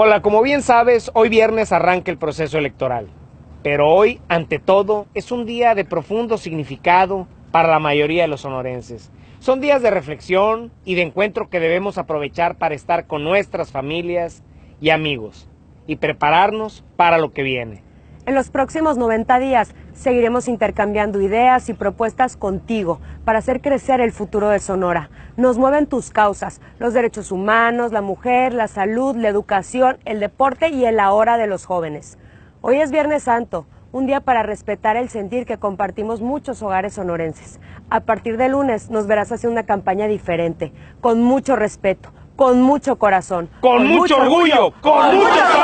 Hola, como bien sabes, hoy viernes arranca el proceso electoral. Pero hoy, ante todo, es un día de profundo significado para la mayoría de los sonorenses. Son días de reflexión y de encuentro que debemos aprovechar para estar con nuestras familias y amigos y prepararnos para lo que viene. En los próximos 90 días seguiremos intercambiando ideas y propuestas contigo para hacer crecer el futuro de Sonora. Nos mueven tus causas, los derechos humanos, la mujer, la salud, la educación, el deporte y el ahora de los jóvenes. Hoy es Viernes Santo, un día para respetar el sentir que compartimos muchos hogares sonorenses. A partir de lunes nos verás hacer una campaña diferente, con mucho respeto, con mucho corazón. Con, mucho, orgullo, con, con mucho